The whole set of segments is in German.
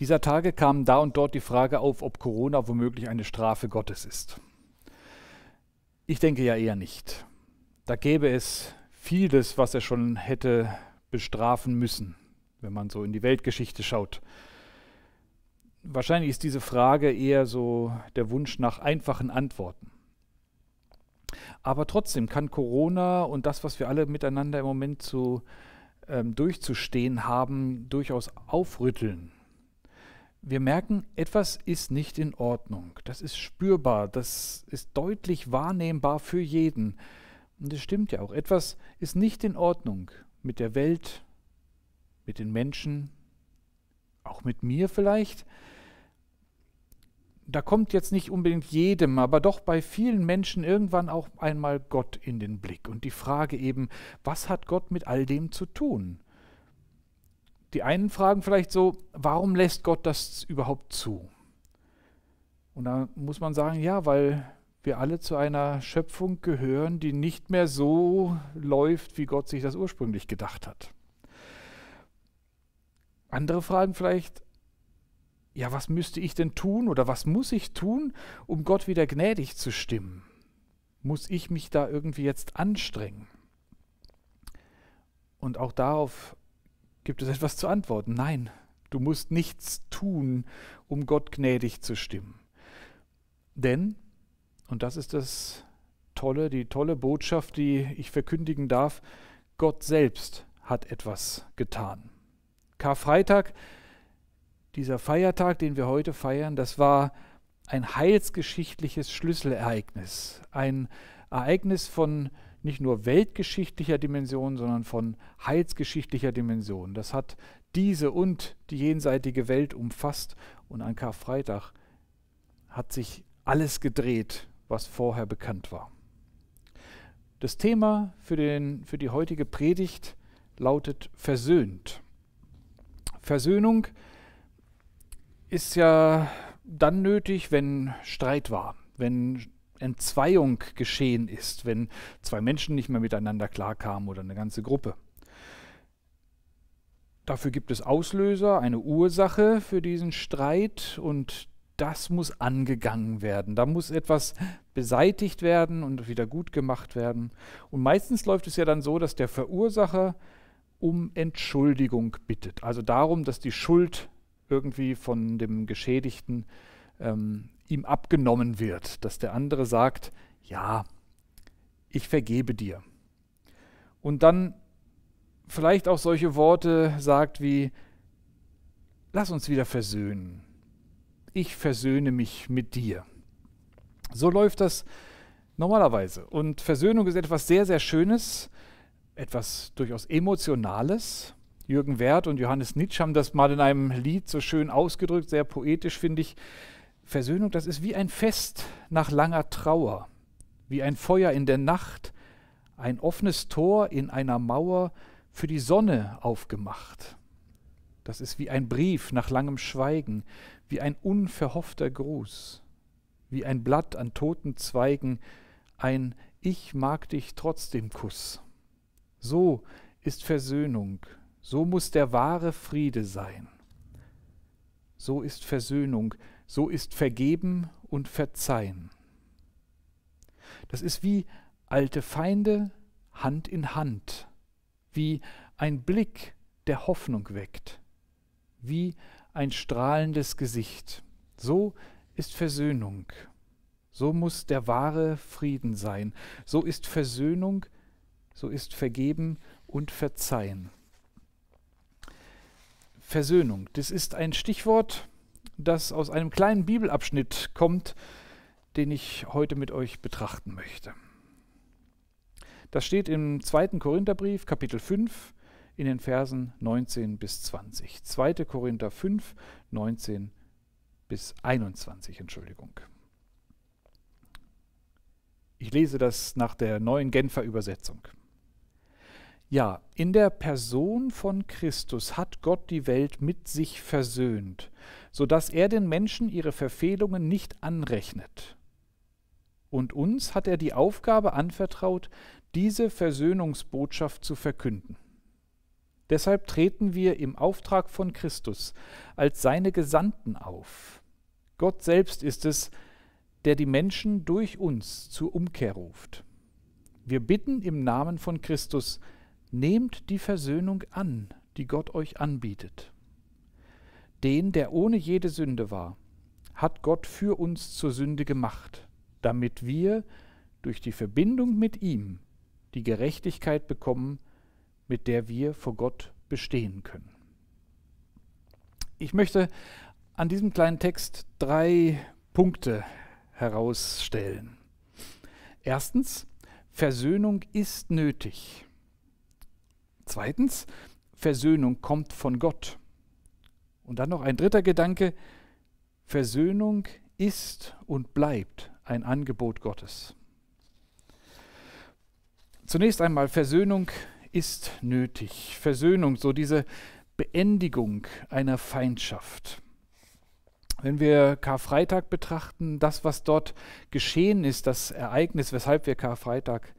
Dieser Tage kam da und dort die Frage auf, ob Corona womöglich eine Strafe Gottes ist. Ich denke ja eher nicht. Da gäbe es vieles, was er schon hätte bestrafen müssen, wenn man so in die Weltgeschichte schaut. Wahrscheinlich ist diese Frage eher so der Wunsch nach einfachen Antworten. Aber trotzdem kann Corona und das, was wir alle miteinander im Moment zu, ähm, durchzustehen haben, durchaus aufrütteln wir merken, etwas ist nicht in Ordnung. Das ist spürbar, das ist deutlich wahrnehmbar für jeden. Und es stimmt ja auch, etwas ist nicht in Ordnung mit der Welt, mit den Menschen, auch mit mir vielleicht. Da kommt jetzt nicht unbedingt jedem, aber doch bei vielen Menschen irgendwann auch einmal Gott in den Blick. Und die Frage eben, was hat Gott mit all dem zu tun? Die einen fragen vielleicht so, warum lässt Gott das überhaupt zu? Und da muss man sagen, ja, weil wir alle zu einer Schöpfung gehören, die nicht mehr so läuft, wie Gott sich das ursprünglich gedacht hat. Andere fragen vielleicht, ja, was müsste ich denn tun oder was muss ich tun, um Gott wieder gnädig zu stimmen? Muss ich mich da irgendwie jetzt anstrengen? Und auch darauf Gibt es etwas zu antworten? Nein, du musst nichts tun, um Gott gnädig zu stimmen. Denn, und das ist das tolle, die tolle Botschaft, die ich verkündigen darf, Gott selbst hat etwas getan. Karfreitag, dieser Feiertag, den wir heute feiern, das war ein heilsgeschichtliches Schlüsselereignis, ein Ereignis von nicht nur weltgeschichtlicher Dimension, sondern von heilsgeschichtlicher Dimension. Das hat diese und die jenseitige Welt umfasst und an Karfreitag hat sich alles gedreht, was vorher bekannt war. Das Thema für, den, für die heutige Predigt lautet versöhnt. Versöhnung ist ja dann nötig, wenn Streit war, wenn Entzweiung geschehen ist, wenn zwei Menschen nicht mehr miteinander klarkamen oder eine ganze Gruppe. Dafür gibt es Auslöser, eine Ursache für diesen Streit und das muss angegangen werden. Da muss etwas beseitigt werden und wieder gut gemacht werden. Und meistens läuft es ja dann so, dass der Verursacher um Entschuldigung bittet. Also darum, dass die Schuld irgendwie von dem Geschädigten ähm, ihm abgenommen wird, dass der andere sagt, ja, ich vergebe dir. Und dann vielleicht auch solche Worte sagt wie, lass uns wieder versöhnen. Ich versöhne mich mit dir. So läuft das normalerweise. Und Versöhnung ist etwas sehr, sehr Schönes, etwas durchaus Emotionales. Jürgen Werth und Johannes Nitsch haben das mal in einem Lied so schön ausgedrückt, sehr poetisch finde ich. Versöhnung, das ist wie ein Fest nach langer Trauer, wie ein Feuer in der Nacht, ein offenes Tor in einer Mauer für die Sonne aufgemacht. Das ist wie ein Brief nach langem Schweigen, wie ein unverhoffter Gruß, wie ein Blatt an toten Zweigen, ein Ich mag dich trotzdem Kuss. So ist Versöhnung, so muss der wahre Friede sein. So ist Versöhnung, so ist vergeben und verzeihen. Das ist wie alte Feinde Hand in Hand, wie ein Blick, der Hoffnung weckt, wie ein strahlendes Gesicht. So ist Versöhnung. So muss der wahre Frieden sein. So ist Versöhnung, so ist Vergeben und Verzeihen. Versöhnung, das ist ein Stichwort, das aus einem kleinen Bibelabschnitt kommt, den ich heute mit euch betrachten möchte. Das steht im 2. Korintherbrief, Kapitel 5, in den Versen 19 bis 20. 2. Korinther 5, 19 bis 21, Entschuldigung. Ich lese das nach der neuen Genfer Übersetzung. Ja, in der Person von Christus hat Gott die Welt mit sich versöhnt sodass er den Menschen ihre Verfehlungen nicht anrechnet. Und uns hat er die Aufgabe anvertraut, diese Versöhnungsbotschaft zu verkünden. Deshalb treten wir im Auftrag von Christus als seine Gesandten auf. Gott selbst ist es, der die Menschen durch uns zur Umkehr ruft. Wir bitten im Namen von Christus, nehmt die Versöhnung an, die Gott euch anbietet den, der ohne jede Sünde war, hat Gott für uns zur Sünde gemacht, damit wir durch die Verbindung mit ihm die Gerechtigkeit bekommen, mit der wir vor Gott bestehen können. Ich möchte an diesem kleinen Text drei Punkte herausstellen. Erstens, Versöhnung ist nötig. Zweitens, Versöhnung kommt von Gott. Und dann noch ein dritter Gedanke. Versöhnung ist und bleibt ein Angebot Gottes. Zunächst einmal, Versöhnung ist nötig. Versöhnung, so diese Beendigung einer Feindschaft. Wenn wir Karfreitag betrachten, das, was dort geschehen ist, das Ereignis, weshalb wir Karfreitag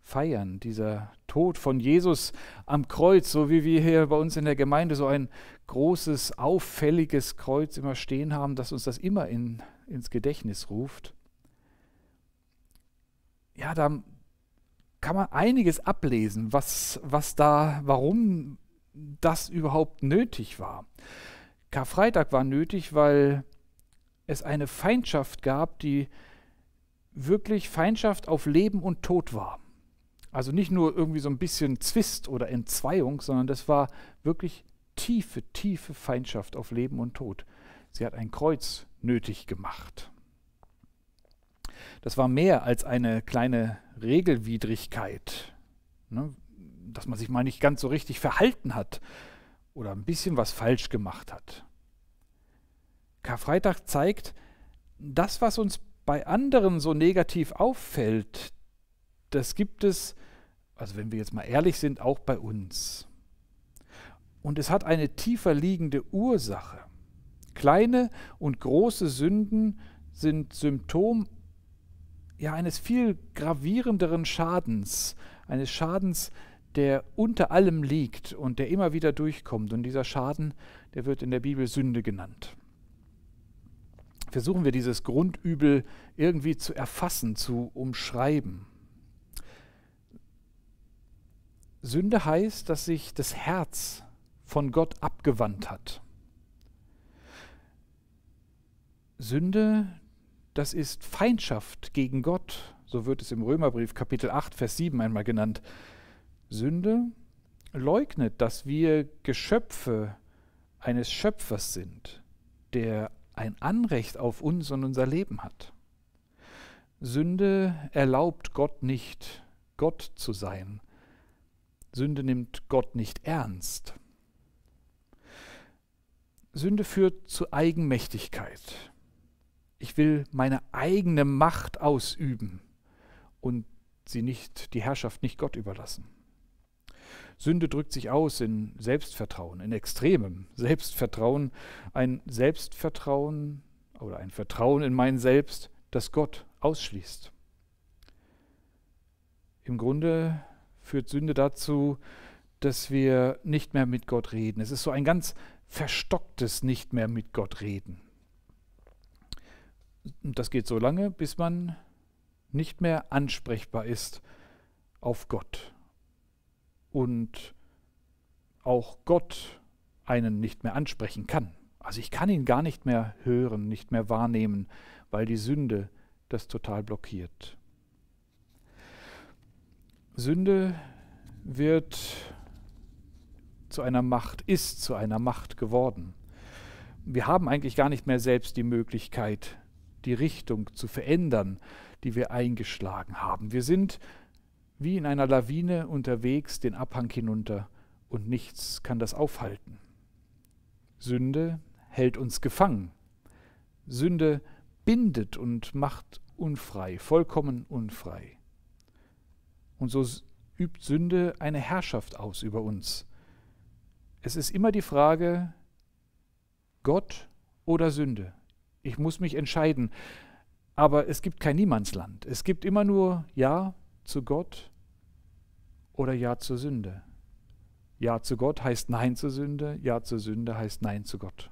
feiern, dieser Tod von Jesus am Kreuz, so wie wir hier bei uns in der Gemeinde so ein großes, auffälliges Kreuz immer stehen haben, dass uns das immer in, ins Gedächtnis ruft. Ja, da kann man einiges ablesen, was, was da, warum das überhaupt nötig war. Karfreitag war nötig, weil es eine Feindschaft gab, die wirklich Feindschaft auf Leben und Tod war. Also nicht nur irgendwie so ein bisschen Zwist oder Entzweiung, sondern das war wirklich tiefe, tiefe Feindschaft auf Leben und Tod. Sie hat ein Kreuz nötig gemacht. Das war mehr als eine kleine Regelwidrigkeit, ne? dass man sich mal nicht ganz so richtig verhalten hat oder ein bisschen was falsch gemacht hat. Karfreitag zeigt, das, was uns bei anderen so negativ auffällt, das gibt es, also wenn wir jetzt mal ehrlich sind, auch bei uns. Und es hat eine tiefer liegende Ursache. Kleine und große Sünden sind Symptom ja, eines viel gravierenderen Schadens, eines Schadens, der unter allem liegt und der immer wieder durchkommt. Und dieser Schaden, der wird in der Bibel Sünde genannt. Versuchen wir dieses Grundübel irgendwie zu erfassen, zu umschreiben. Sünde heißt, dass sich das Herz von Gott abgewandt hat. Sünde, das ist Feindschaft gegen Gott, so wird es im Römerbrief Kapitel 8, Vers 7 einmal genannt. Sünde leugnet, dass wir Geschöpfe eines Schöpfers sind, der ein Anrecht auf uns und unser Leben hat. Sünde erlaubt Gott nicht, Gott zu sein. Sünde nimmt Gott nicht ernst. Sünde führt zu Eigenmächtigkeit. Ich will meine eigene Macht ausüben und sie nicht, die Herrschaft nicht Gott überlassen. Sünde drückt sich aus in Selbstvertrauen, in extremem Selbstvertrauen, ein Selbstvertrauen oder ein Vertrauen in mein Selbst, das Gott ausschließt. Im Grunde führt Sünde dazu, dass wir nicht mehr mit Gott reden. Es ist so ein ganz verstocktes Nicht mehr mit Gott reden. Und das geht so lange, bis man nicht mehr ansprechbar ist auf Gott. Und auch Gott einen nicht mehr ansprechen kann. Also ich kann ihn gar nicht mehr hören, nicht mehr wahrnehmen, weil die Sünde das total blockiert. Sünde wird zu einer Macht, ist zu einer Macht geworden. Wir haben eigentlich gar nicht mehr selbst die Möglichkeit, die Richtung zu verändern, die wir eingeschlagen haben. Wir sind wie in einer Lawine unterwegs den Abhang hinunter und nichts kann das aufhalten. Sünde hält uns gefangen. Sünde bindet und macht unfrei, vollkommen unfrei. Und so übt Sünde eine Herrschaft aus über uns. Es ist immer die Frage, Gott oder Sünde. Ich muss mich entscheiden. Aber es gibt kein Niemandsland. Es gibt immer nur Ja zu Gott oder Ja zur Sünde. Ja zu Gott heißt Nein zur Sünde, Ja zur Sünde heißt Nein zu Gott.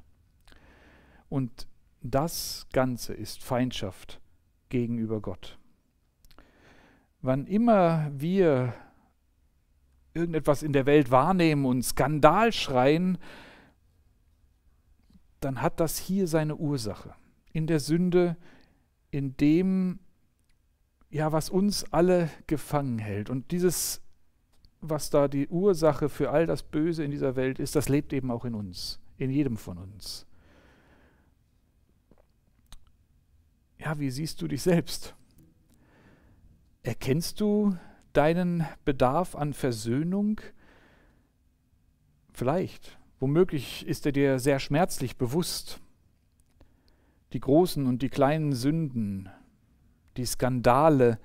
Und das Ganze ist Feindschaft gegenüber Gott. Wann immer wir irgendetwas in der Welt wahrnehmen und Skandal schreien, dann hat das hier seine Ursache. In der Sünde, in dem, ja, was uns alle gefangen hält. Und dieses, was da die Ursache für all das Böse in dieser Welt ist, das lebt eben auch in uns, in jedem von uns. Ja, wie siehst du dich selbst? Erkennst du deinen Bedarf an Versöhnung? Vielleicht. Womöglich ist er dir sehr schmerzlich bewusst. Die großen und die kleinen Sünden, die Skandale,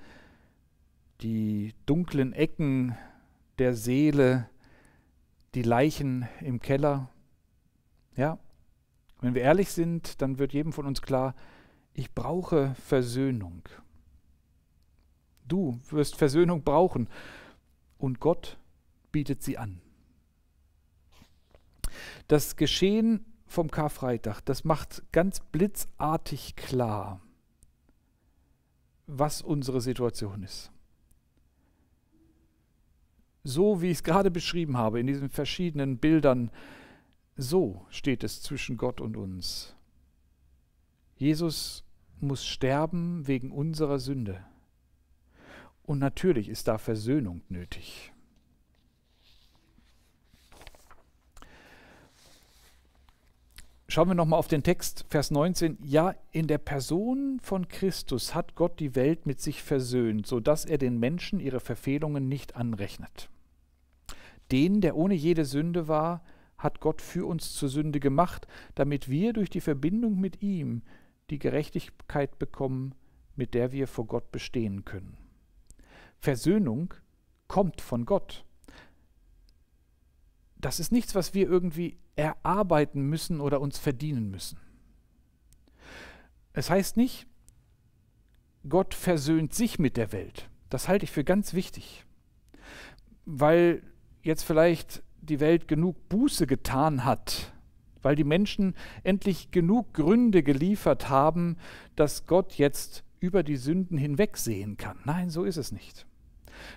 die dunklen Ecken der Seele, die Leichen im Keller. Ja, wenn wir ehrlich sind, dann wird jedem von uns klar, ich brauche Versöhnung. Du wirst Versöhnung brauchen. Und Gott bietet sie an. Das Geschehen vom Karfreitag, das macht ganz blitzartig klar, was unsere Situation ist. So wie ich es gerade beschrieben habe, in diesen verschiedenen Bildern, so steht es zwischen Gott und uns. Jesus muss sterben wegen unserer Sünde. Und natürlich ist da Versöhnung nötig. Schauen wir nochmal auf den Text, Vers 19. Ja, in der Person von Christus hat Gott die Welt mit sich versöhnt, sodass er den Menschen ihre Verfehlungen nicht anrechnet. Den, der ohne jede Sünde war, hat Gott für uns zur Sünde gemacht, damit wir durch die Verbindung mit ihm die Gerechtigkeit bekommen, mit der wir vor Gott bestehen können. Versöhnung kommt von Gott. Das ist nichts, was wir irgendwie erarbeiten müssen oder uns verdienen müssen. Es heißt nicht, Gott versöhnt sich mit der Welt. Das halte ich für ganz wichtig, weil jetzt vielleicht die Welt genug Buße getan hat, weil die Menschen endlich genug Gründe geliefert haben, dass Gott jetzt über die Sünden hinwegsehen kann. Nein, so ist es nicht.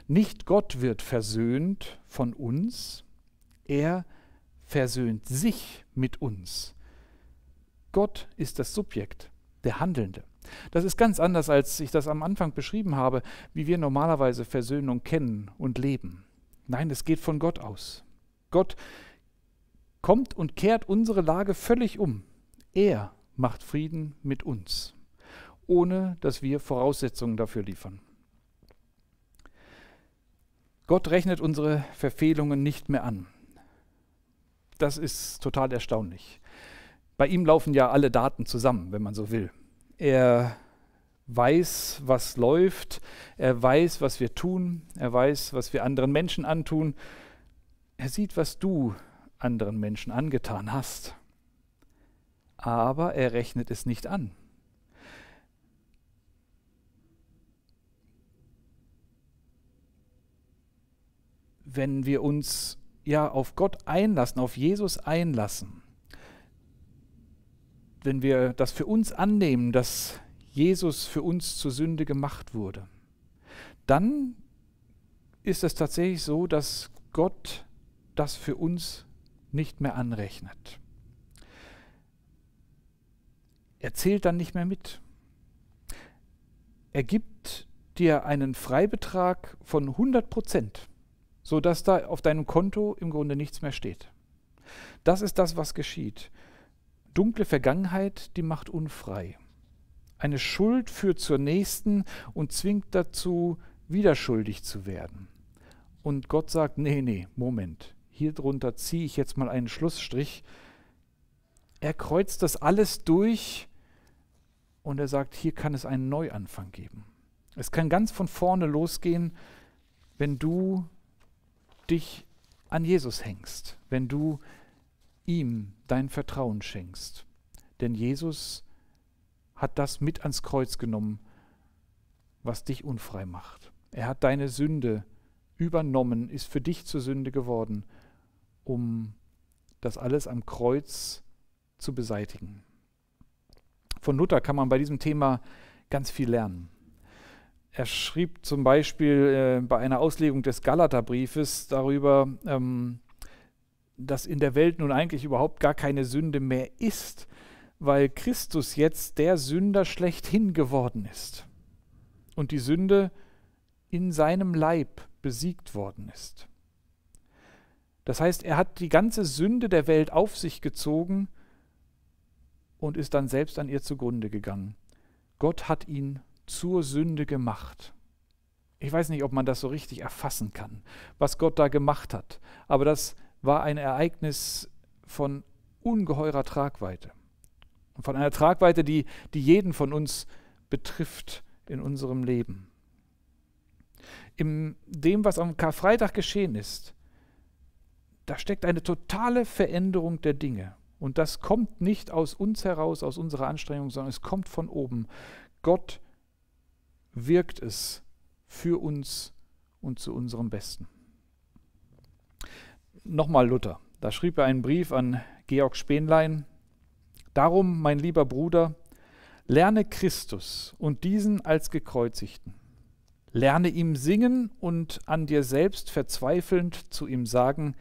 Nicht Gott wird versöhnt von uns, er versöhnt sich mit uns. Gott ist das Subjekt, der Handelnde. Das ist ganz anders, als ich das am Anfang beschrieben habe, wie wir normalerweise Versöhnung kennen und leben. Nein, es geht von Gott aus. Gott kommt und kehrt unsere Lage völlig um. Er macht Frieden mit uns, ohne dass wir Voraussetzungen dafür liefern. Gott rechnet unsere Verfehlungen nicht mehr an. Das ist total erstaunlich. Bei ihm laufen ja alle Daten zusammen, wenn man so will. Er weiß, was läuft, er weiß, was wir tun, er weiß, was wir anderen Menschen antun, er sieht, was du anderen Menschen angetan hast. Aber er rechnet es nicht an. wenn wir uns ja auf Gott einlassen, auf Jesus einlassen, wenn wir das für uns annehmen, dass Jesus für uns zur Sünde gemacht wurde, dann ist es tatsächlich so, dass Gott das für uns nicht mehr anrechnet. Er zählt dann nicht mehr mit. Er gibt dir einen Freibetrag von 100 Prozent sodass da auf deinem Konto im Grunde nichts mehr steht. Das ist das, was geschieht. Dunkle Vergangenheit, die macht unfrei. Eine Schuld führt zur nächsten und zwingt dazu, wieder schuldig zu werden. Und Gott sagt, nee, nee, Moment, hier drunter ziehe ich jetzt mal einen Schlussstrich. Er kreuzt das alles durch und er sagt, hier kann es einen Neuanfang geben. Es kann ganz von vorne losgehen, wenn du dich an Jesus hängst, wenn du ihm dein Vertrauen schenkst. Denn Jesus hat das mit ans Kreuz genommen, was dich unfrei macht. Er hat deine Sünde übernommen, ist für dich zur Sünde geworden, um das alles am Kreuz zu beseitigen. Von Luther kann man bei diesem Thema ganz viel lernen. Er schrieb zum Beispiel äh, bei einer Auslegung des Galaterbriefes darüber, ähm, dass in der Welt nun eigentlich überhaupt gar keine Sünde mehr ist, weil Christus jetzt der Sünder schlechthin geworden ist und die Sünde in seinem Leib besiegt worden ist. Das heißt, er hat die ganze Sünde der Welt auf sich gezogen und ist dann selbst an ihr zugrunde gegangen. Gott hat ihn zur Sünde gemacht. Ich weiß nicht, ob man das so richtig erfassen kann, was Gott da gemacht hat, aber das war ein Ereignis von ungeheurer Tragweite. von einer Tragweite, die, die jeden von uns betrifft in unserem Leben. In dem, was am Karfreitag geschehen ist, da steckt eine totale Veränderung der Dinge. Und das kommt nicht aus uns heraus, aus unserer Anstrengung, sondern es kommt von oben. Gott wirkt es für uns und zu unserem Besten. Nochmal Luther. Da schrieb er einen Brief an Georg Spenlein. Darum, mein lieber Bruder, lerne Christus und diesen als gekreuzigten. Lerne ihm singen und an dir selbst verzweifelnd zu ihm sagen,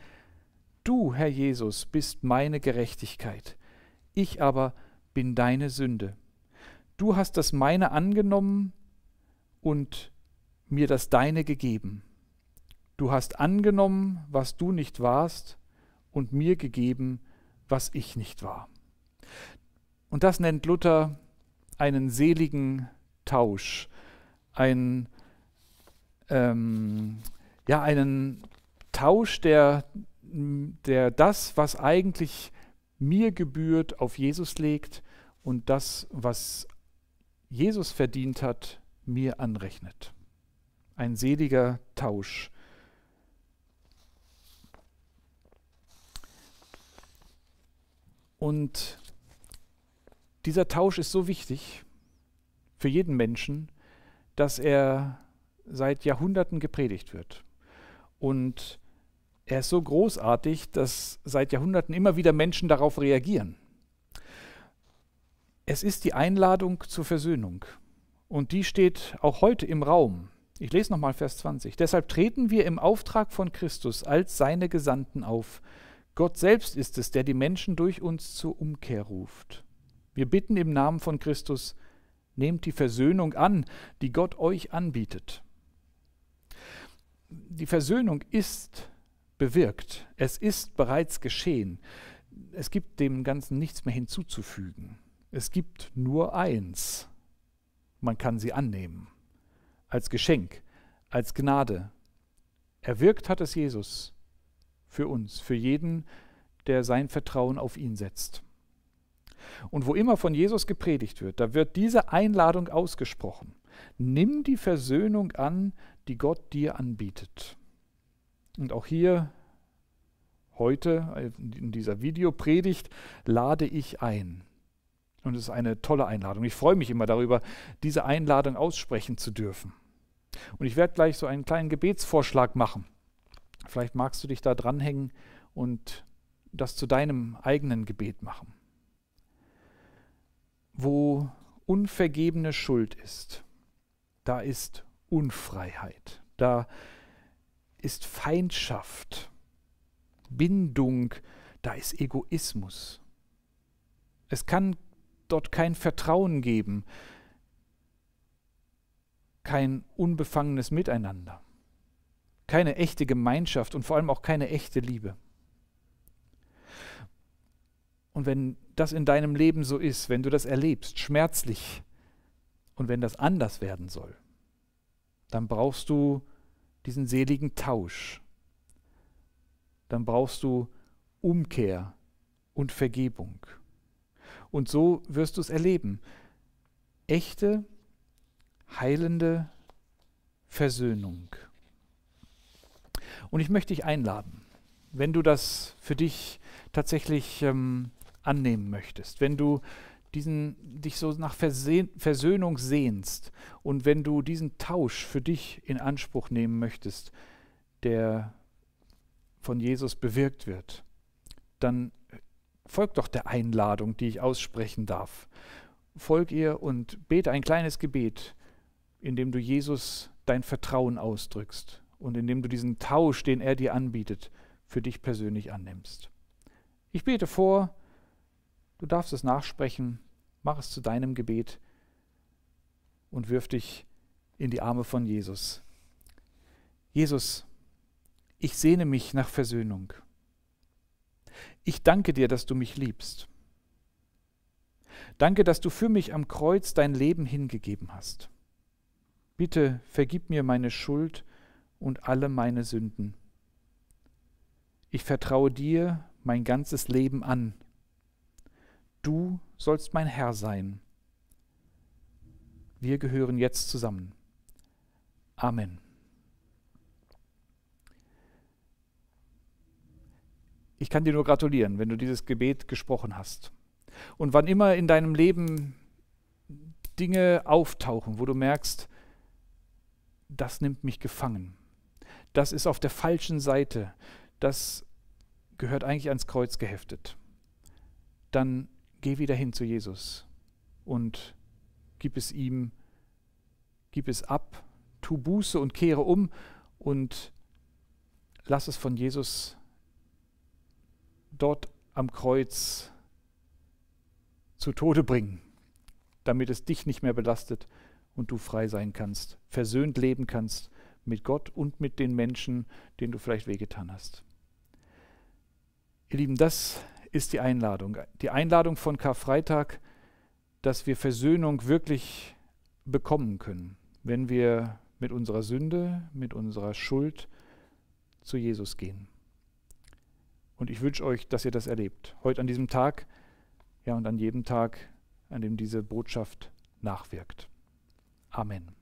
Du, Herr Jesus, bist meine Gerechtigkeit, ich aber bin deine Sünde. Du hast das meine angenommen und mir das Deine gegeben. Du hast angenommen, was du nicht warst, und mir gegeben, was ich nicht war. Und das nennt Luther einen seligen Tausch, ein, ähm, ja, einen Tausch, der, der das, was eigentlich mir gebührt, auf Jesus legt und das, was Jesus verdient hat, mir anrechnet. Ein seliger Tausch. Und dieser Tausch ist so wichtig für jeden Menschen, dass er seit Jahrhunderten gepredigt wird. Und er ist so großartig, dass seit Jahrhunderten immer wieder Menschen darauf reagieren. Es ist die Einladung zur Versöhnung. Und die steht auch heute im Raum. Ich lese nochmal Vers 20. Deshalb treten wir im Auftrag von Christus als seine Gesandten auf. Gott selbst ist es, der die Menschen durch uns zur Umkehr ruft. Wir bitten im Namen von Christus, nehmt die Versöhnung an, die Gott euch anbietet. Die Versöhnung ist bewirkt, es ist bereits geschehen. Es gibt dem Ganzen nichts mehr hinzuzufügen. Es gibt nur eins, man kann sie annehmen. Als Geschenk, als Gnade. Erwirkt hat es Jesus für uns, für jeden, der sein Vertrauen auf ihn setzt. Und wo immer von Jesus gepredigt wird, da wird diese Einladung ausgesprochen. Nimm die Versöhnung an, die Gott dir anbietet. Und auch hier heute in dieser Videopredigt lade ich ein. Und es ist eine tolle Einladung. Ich freue mich immer darüber, diese Einladung aussprechen zu dürfen. Und ich werde gleich so einen kleinen Gebetsvorschlag machen. Vielleicht magst du dich da dranhängen und das zu deinem eigenen Gebet machen. Wo unvergebene Schuld ist, da ist Unfreiheit, da ist Feindschaft, Bindung, da ist Egoismus. Es kann dort kein Vertrauen geben, kein unbefangenes Miteinander, keine echte Gemeinschaft und vor allem auch keine echte Liebe. Und wenn das in deinem Leben so ist, wenn du das erlebst, schmerzlich, und wenn das anders werden soll, dann brauchst du diesen seligen Tausch, dann brauchst du Umkehr und Vergebung. Und so wirst du es erleben. Echte, heilende Versöhnung. Und ich möchte dich einladen, wenn du das für dich tatsächlich ähm, annehmen möchtest, wenn du diesen, dich so nach Versehen, Versöhnung sehnst und wenn du diesen Tausch für dich in Anspruch nehmen möchtest, der von Jesus bewirkt wird, dann folg doch der Einladung, die ich aussprechen darf. Folg ihr und bete ein kleines Gebet, in dem du Jesus dein Vertrauen ausdrückst und in dem du diesen Tausch, den er dir anbietet, für dich persönlich annimmst. Ich bete vor, du darfst es nachsprechen, mach es zu deinem Gebet und wirf dich in die Arme von Jesus. Jesus, ich sehne mich nach Versöhnung. Ich danke dir, dass du mich liebst. Danke, dass du für mich am Kreuz dein Leben hingegeben hast. Bitte vergib mir meine Schuld und alle meine Sünden. Ich vertraue dir mein ganzes Leben an. Du sollst mein Herr sein. Wir gehören jetzt zusammen. Amen. Ich kann dir nur gratulieren, wenn du dieses Gebet gesprochen hast. Und wann immer in deinem Leben Dinge auftauchen, wo du merkst, das nimmt mich gefangen, das ist auf der falschen Seite, das gehört eigentlich ans Kreuz geheftet, dann geh wieder hin zu Jesus und gib es ihm, gib es ab, tu Buße und kehre um und lass es von Jesus dort am Kreuz zu Tode bringen, damit es dich nicht mehr belastet und du frei sein kannst, versöhnt leben kannst mit Gott und mit den Menschen, denen du vielleicht wehgetan hast. Ihr Lieben, das ist die Einladung. Die Einladung von Karfreitag, dass wir Versöhnung wirklich bekommen können, wenn wir mit unserer Sünde, mit unserer Schuld zu Jesus gehen. Und ich wünsche euch, dass ihr das erlebt. Heute an diesem Tag, ja, und an jedem Tag, an dem diese Botschaft nachwirkt. Amen.